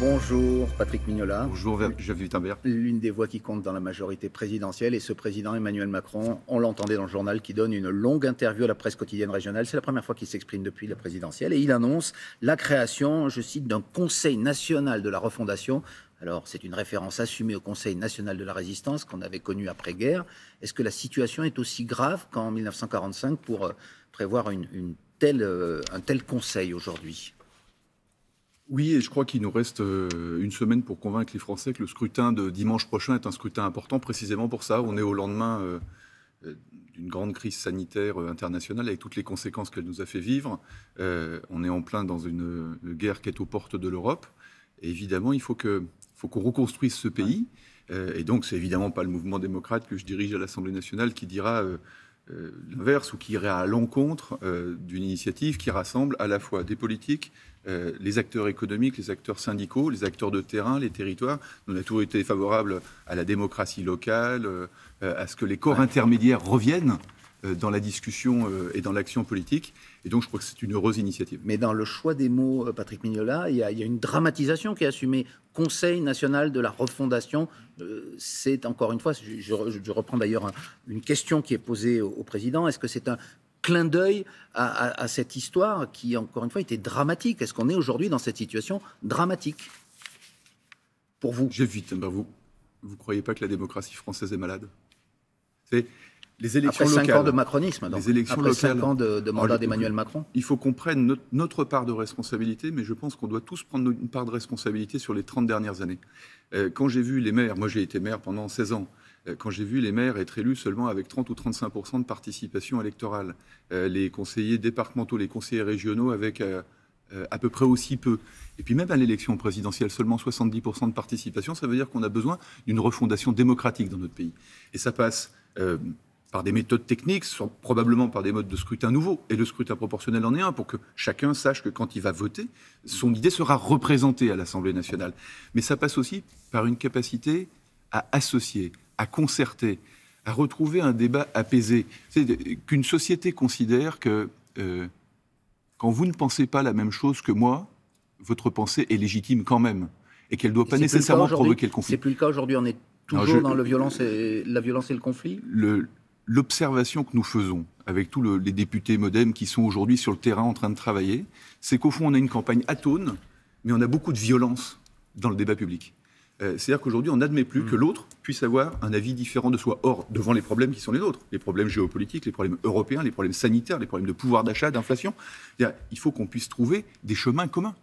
Bonjour Patrick Mignola. Bonjour vu L'une des voix qui compte dans la majorité présidentielle et ce président Emmanuel Macron, on l'entendait dans le journal, qui donne une longue interview à la presse quotidienne régionale. C'est la première fois qu'il s'exprime depuis la présidentielle et il annonce la création, je cite, d'un Conseil national de la refondation. Alors c'est une référence assumée au Conseil national de la résistance qu'on avait connu après-guerre. Est-ce que la situation est aussi grave qu'en 1945 pour euh, prévoir une telle, euh, un tel conseil aujourd'hui oui, et je crois qu'il nous reste euh, une semaine pour convaincre les Français que le scrutin de dimanche prochain est un scrutin important, précisément pour ça. On est au lendemain euh, euh, d'une grande crise sanitaire internationale avec toutes les conséquences qu'elle nous a fait vivre. On est en plein dans une guerre qui est aux portes de l'Europe. évidemment, il faut qu'on faut qu'on reconstruise ce pays. Et donc, c'est évidemment pas le mouvement démocrate que je dirige à l'Assemblée nationale qui dira euh, l'inverse ou qui irait à l'encontre euh, d'une initiative qui rassemble à la fois des politiques, euh, les acteurs économiques, les acteurs syndicaux, les acteurs de terrain, les territoires. on a toujours été favorable à la démocratie locale, à ce que les corps intermédiaires reviennent euh, dans la discussion euh, et dans l'action politique. Et donc, je crois que c'est une heureuse initiative. Mais dans le choix des mots, euh, Patrick Mignola, il y, a, une dramatisation qui est assumée. Conseil national de la refondation, c'est encore une fois, je, reprends d'ailleurs une question qui est posée au, président, est-ce que c'est un clin d'œil à, cette histoire qui, encore une fois, était dramatique Est-ce qu'on est, aujourd'hui dans cette situation dramatique Pour vous J'évite, ben vous ne croyez pas que la démocratie française est malade c'est les élections Après locales. 5 ans de macronisme, donc. Les élections Après locales. 5 ans de, mandat d'Emmanuel Macron. Il faut qu'on prenne notre, part de responsabilité, mais je pense qu'on doit tous prendre une part de responsabilité sur les 30 dernières années. Euh, quand j'ai vu les maires, moi j'ai été maire pendant 16 ans, euh, quand j'ai vu les maires être élus seulement avec 30 ou 35 de participation électorale, euh, les conseillers départementaux, les conseillers régionaux avec à peu près aussi peu. Et puis même à l'élection présidentielle, seulement 70% de participation, ça veut dire qu'on a besoin d'une refondation démocratique dans notre pays. Et ça passe euh, par des méthodes techniques, probablement par des modes de scrutin nouveaux. Et le scrutin proportionnel en est un pour que chacun sache que quand il va voter, son idée sera représentée à l'Assemblée nationale. Mais ça passe aussi par une capacité à associer, à concerter, à retrouver un débat apaisé. C'est qu'une société considère que euh, quand vous ne pensez pas la même chose que moi, votre pensée est légitime quand même et qu'elle ne doit pas nécessairement provoquer le conflit. C'est plus le cas aujourd'hui. On est toujours dans violence et, la violence et le conflit le, l'observation que nous faisons avec tous les députés modem qui sont aujourd'hui sur le terrain en train de travailler, c'est qu'au fond, on a une campagne atone, mais on a beaucoup de violence dans le débat public. Euh, c'est-à-dire qu'aujourd'hui, on n'admet plus mm. que l'autre puisse avoir un avis différent de soi. Or, devant les problèmes qui sont les nôtres, les problèmes géopolitiques, les problèmes européens, les problèmes sanitaires, les problèmes de pouvoir d'achat, d'inflation, il faut qu'on puisse trouver des chemins communs.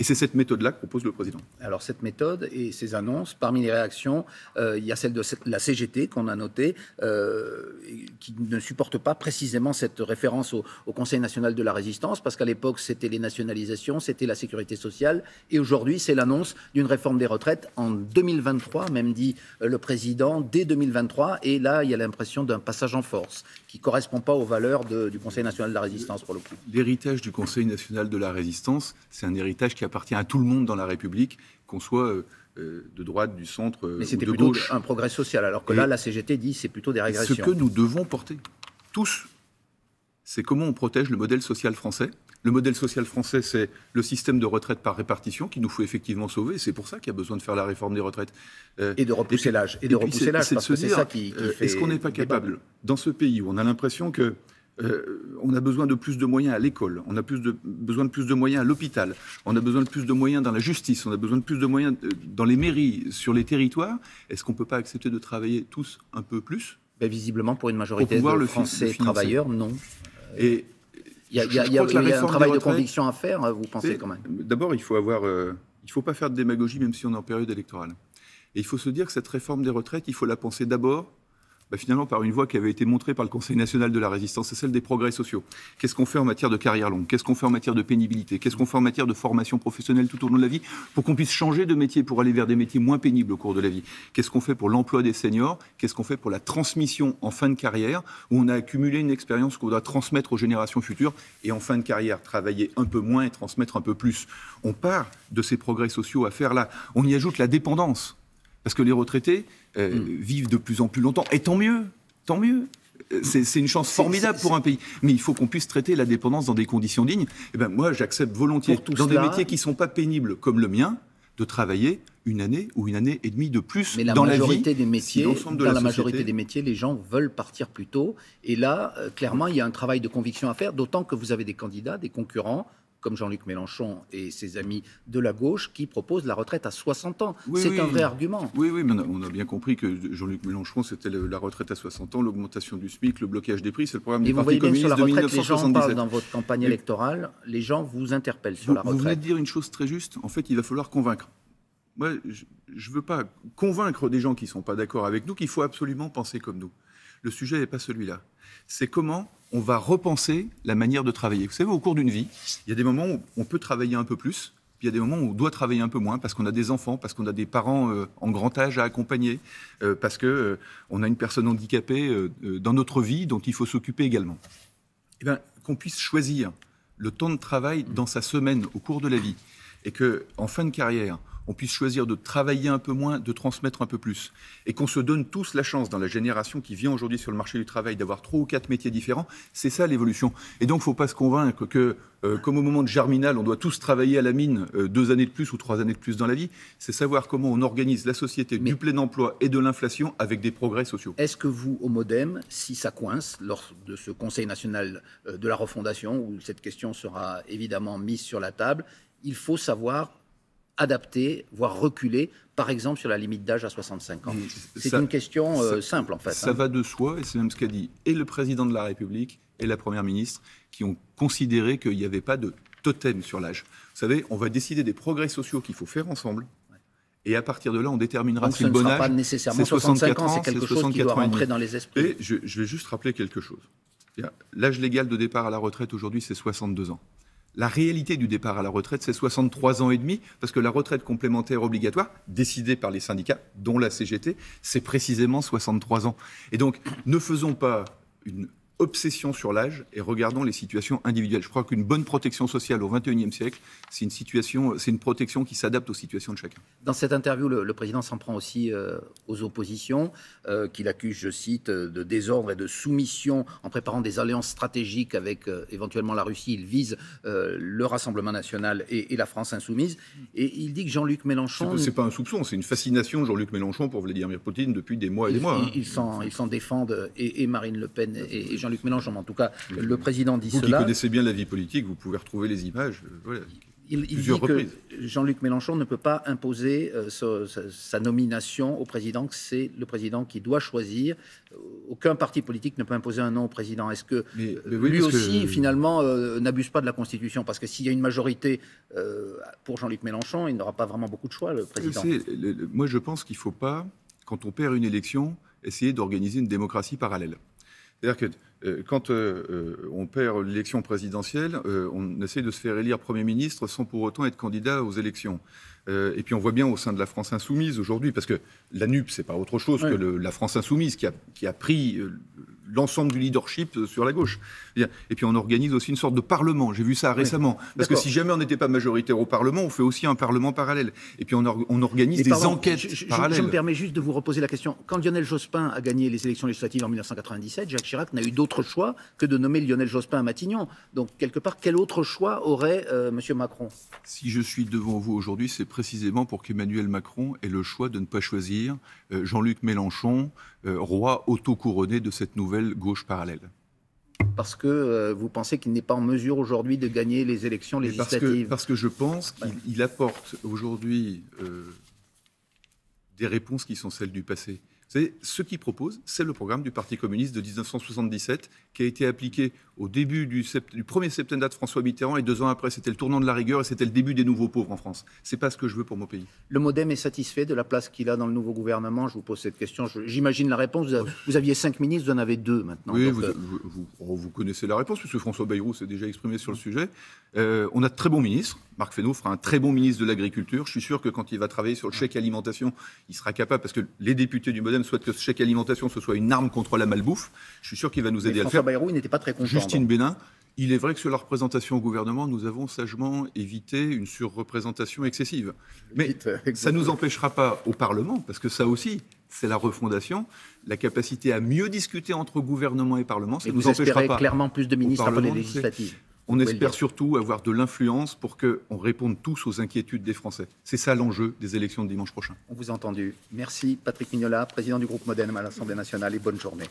Et c'est cette méthode-là que propose le président. Alors cette méthode et ces annonces, parmi les réactions, euh, il y a celle de la CGT qu'on a notée, euh, qui ne supporte pas précisément cette référence au, Conseil national de la résistance, parce qu'à l'époque c'était les nationalisations, c'était la sécurité sociale, et aujourd'hui c'est l'annonce d'une réforme des retraites en 2023, même dit euh, le président, dès 2023, et là il y a l'impression d'un passage en force qui ne correspond pas aux valeurs du Conseil national de la résistance pour le coup. L'héritage du Conseil national de la résistance, c'est un héritage qui a appartient à tout le monde dans la République, qu'on soit euh, euh, de droite, du centre. Euh, Mais c'était gauche. un progrès social, alors que là, la CGT dit c'est plutôt des régressions. Ce que nous devons porter, tous, c'est comment on protège le modèle social français. Le modèle social français, c'est le système de retraite par répartition qui nous faut effectivement sauver. C'est pour ça qu'il y a besoin de faire la réforme des retraites. et de repousser l'âge. Et, de repousser l'âge, parce que c'est ça qui, qui Est-ce qu'on n'est pas capable, dans ce pays où on a l'impression que euh, on a besoin de plus de moyens à l'école, on a besoin de plus de moyens à l'hôpital, on a besoin de plus de moyens dans la justice, on a besoin de plus de moyens euh, dans les mairies, sur les territoires. Est-ce qu'on ne peut pas accepter de travailler tous un peu plus bah, Visiblement, pour une majorité de le Français travailleurs, non. Et il y a, un travail de conviction à faire, hein, vous pensez quand même D'abord, il faut avoir, euh, il faut pas faire de démagogie, même si on est en période électorale. Et il faut se dire que cette réforme des retraites, il faut la penser d'abord bah, finalement par une voie qui avait été montrée par le Conseil national de la résistance, c'est celle des progrès sociaux. Qu'est-ce qu'on fait en matière de carrière longue Qu'est-ce qu'on fait en matière de pénibilité Qu'est-ce qu'on fait en matière de formation professionnelle tout au long de la vie pour qu'on puisse changer de métier, pour aller vers des métiers moins pénibles au cours de la vie Qu'est-ce qu'on fait pour l'emploi des seniors Qu'est-ce qu'on fait pour la transmission en fin de carrière où on a accumulé une expérience qu'on doit transmettre aux générations futures et en fin de carrière travailler un peu moins et transmettre un peu plus On part de ces progrès sociaux à faire là. On y ajoute la dépendance. Parce que les retraités euh, hmm. vivent de plus en plus longtemps. Et tant mieux, tant mieux. Euh, c'est une chance formidable pour un pays. Mais il faut qu'on puisse traiter la dépendance dans des conditions dignes. Et eh ben moi, j'accepte volontiers, dans des métiers qui ne sont pas pénibles comme le mien, de travailler une année ou une année et demie de plus mais la dans majorité la des métiers, dans la, majorité des métiers, les gens veulent partir plus tôt. Et là, euh, clairement, il y a un travail de conviction à faire, d'autant que vous avez des candidats, des concurrents comme Jean-Luc Mélenchon et ses amis de la gauche, qui proposent la retraite à 60 ans. c'est un vrai argument. Oui, oui, mais on a, bien compris que Jean-Luc Mélenchon, c'était la retraite à 60 ans, l'augmentation du SMIC, le blocage des prix, c'est le programme et du vous Parti voyez bien sur la retraite, Les gens dans votre campagne électorale, les gens vous interpellent sur la retraite. Vous venez dire une chose très juste, en fait, il va falloir convaincre. Moi, je ne veux pas convaincre des gens qui ne sont pas d'accord avec nous qu'il faut absolument penser comme nous. Le sujet n'est pas celui-là. C'est comment on va repenser la manière de travailler. Vous savez, au cours d'une vie, il y a des moments où on peut travailler un peu plus, puis il y a des moments où on doit travailler un peu moins parce qu'on a des enfants, parce qu'on a des parents euh, en grand âge à accompagner, euh, parce qu'on euh, a une personne handicapée dans notre vie dont il faut s'occuper également. Eh bien, qu'on puisse choisir le temps de travail mmh. dans sa semaine au cours de la vie et que en fin de carrière, on puisse choisir de travailler un peu moins, de transmettre un peu plus. Et qu'on se donne tous la chance, dans la génération qui vient aujourd'hui sur le marché du travail, d'avoir trois ou quatre métiers différents, c'est ça l'évolution. Et donc, il ne faut pas se convaincre que, euh, comme au moment de Germinal, on doit tous travailler à la mine euh, deux années de plus ou trois années de plus dans la vie. C'est savoir comment on organise la société du plein emploi et de l'inflation avec des progrès sociaux. Est-ce que vous, au Modem, si ça coince lors de ce Conseil national euh, de la refondation, où cette question sera évidemment mise sur la table, il faut savoir adapter, voire reculer, par exemple sur la limite d'âge à 65 ans C'est une question euh, simple en fait. Ça hein. va de soi, et c'est même ce qu'a dit et le président de la République et la Première ministre, qui ont considéré qu'il n'y avait pas de totem sur l'âge. Vous savez, on va décider des progrès sociaux qu'il faut faire ensemble. Et à partir de là, on déterminera si le bon âge. Pas nécessairement 65 ans, c'est quelque chose qui doit rentrer dans les esprits. Et je vais juste rappeler quelque chose. L'âge légal de départ à la retraite aujourd'hui, c'est 62 ans. La réalité du départ à la retraite, c'est 63 ans et demi, parce que la retraite complémentaire obligatoire, décidée par les syndicats, dont la CGT, c'est précisément 63 ans. Et donc, ne faisons pas une obsession sur l'âge et regardons les situations individuelles. Je crois qu'une bonne protection sociale au XXIe siècle, c'est une, situation, c'est une protection qui s'adapte aux situations de chacun. Dans cette interview, le, président s'en prend aussi euh, aux oppositions, euh, qu'il accuse, je cite, euh, de désordre et de soumission en préparant des alliances stratégiques avec éventuellement la Russie. Il vise le Rassemblement national et, la France insoumise. Et il dit que Jean-Luc Mélenchon... C'est, pas un soupçon, c'est une fascination, Jean-Luc Mélenchon, pour Vladimir Poutine depuis des mois et des mois. Hein. Ils s'en défendent, et, Marine Le Pen et, et Jean Jean-Luc Mélenchon, en tout cas, le président dit cela. Vous connaissez bien la vie politique, vous pouvez retrouver les images. Euh, il, dit que Jean-Luc Mélenchon ne peut pas imposer euh, sa, nomination au président, que c'est le président qui doit choisir. Euh, aucun parti politique ne peut imposer un nom au président. Est-ce que lui aussi, finalement, n'abuse pas de la Constitution Parce que s'il y a une majorité pour Jean-Luc Mélenchon, il n'aura pas vraiment beaucoup de choix, le président. moi, je pense qu'il ne faut pas, quand on perd une élection, essayer d'organiser une démocratie parallèle. C'est-à-dire que euh, quand euh, euh, on perd l'élection présidentielle, on essaie de se faire élire Premier ministre sans pour autant être candidat aux élections. et puis on voit bien au sein de la France insoumise aujourd'hui, parce que la NUP, c'est pas autre chose que la France insoumise qui a, qui a pris l'ensemble du leadership euh, sur la gauche. Et puis on organise aussi une sorte de parlement. J'ai vu ça récemment. Parce que si jamais on n'était pas majoritaire au parlement, on fait aussi un parlement parallèle. Et puis on, organise des enquêtes je, parallèles. Je me permets juste de vous reposer la question. Quand Lionel Jospin a gagné les élections législatives en 1997, Jacques Chirac n'a eu d'autre choix que de nommer Lionel Jospin à Matignon. Donc quelque part, quel autre choix aurait euh, M. Macron Si je suis devant vous aujourd'hui, c'est précisément pour qu'Emmanuel Macron ait le choix de ne pas choisir euh, Jean-Luc Mélenchon, euh, roi autocouronné de cette nouvelle gauche parallèle parce que euh, vous pensez qu'il n'est pas en mesure aujourd'hui de gagner les élections législatives parce que, je pense qu'il apporte aujourd'hui euh, des réponses qui sont celles du passé. C'est ce qu'il propose, c'est le programme du Parti communiste de 1977 qui a été appliqué au début du, du premier septennat de François Mitterrand et deux ans après, c'était le tournant de la rigueur et c'était le début des nouveaux pauvres en France. C'est pas ce que je veux pour mon pays. Le MoDem est satisfait de la place qu'il a dans le nouveau gouvernement Je vous pose cette question. J'imagine la réponse. Vous, aviez cinq ministres, vous en avez deux maintenant. Oui, euh, oh, vous, connaissez la réponse puisque François Bayrou s'est déjà exprimé sur le sujet. Euh, on a de très bons ministres. Marc Fesneau fera un très bon ministre de l'agriculture. Je suis sûr que quand il va travailler sur le chèque alimentation, il sera capable parce que les députés du MoDem souhaite que ce alimentation, ce soit une arme contre la malbouffe. Je suis sûr qu'il va nous aider à faire. n'était pas très Justine Bénin. Il est vrai que sur la représentation au gouvernement, nous avons sagement évité une surreprésentation excessive. Mais euh, ça ne nous empêchera pas au Parlement, parce que ça aussi, c'est la refondation, la capacité à mieux discuter entre gouvernement et Parlement. Ça ne nous empêchera pas. clairement plus de ministres à législatives. On espère surtout avoir de l'influence pour qu'on réponde tous aux inquiétudes des Français. C'est ça l'enjeu des élections de dimanche prochain. On vous a entendu. Merci Patrick Mignola, président du groupe Modem à l'Assemblée nationale et bonne journée.